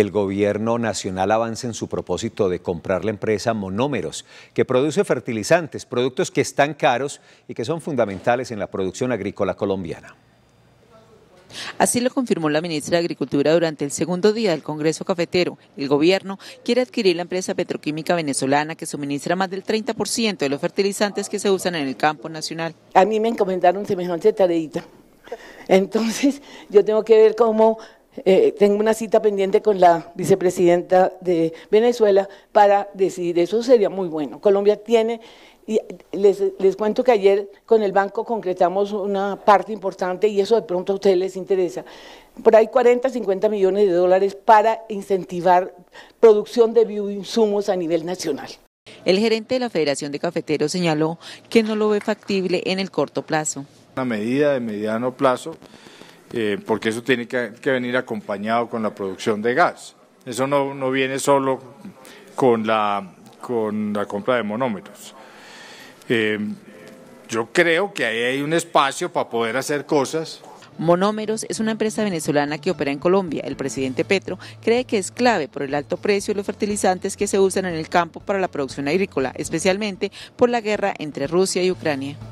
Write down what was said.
el gobierno nacional avanza en su propósito de comprar la empresa Monómeros, que produce fertilizantes, productos que están caros y que son fundamentales en la producción agrícola colombiana. Así lo confirmó la ministra de Agricultura durante el segundo día del Congreso Cafetero. El gobierno quiere adquirir la empresa petroquímica venezolana que suministra más del 30% de los fertilizantes que se usan en el campo nacional. A mí me encomendaron semejante tareita. Entonces, yo tengo que ver cómo eh, tengo una cita pendiente con la vicepresidenta de Venezuela para decidir, eso sería muy bueno. Colombia tiene, y les, les cuento que ayer con el banco concretamos una parte importante y eso de pronto a ustedes les interesa. Por ahí 40, 50 millones de dólares para incentivar producción de bioinsumos a nivel nacional. El gerente de la Federación de Cafeteros señaló que no lo ve factible en el corto plazo. Una medida de mediano plazo eh, porque eso tiene que, venir acompañado con la producción de gas. Eso no, no viene solo con la, con la compra de monómeros. Eh, yo creo que ahí hay un espacio para poder hacer cosas. Monómeros es una empresa venezolana que opera en Colombia. El presidente Petro cree que es clave por el alto precio de los fertilizantes que se usan en el campo para la producción agrícola, especialmente por la guerra entre Rusia y Ucrania.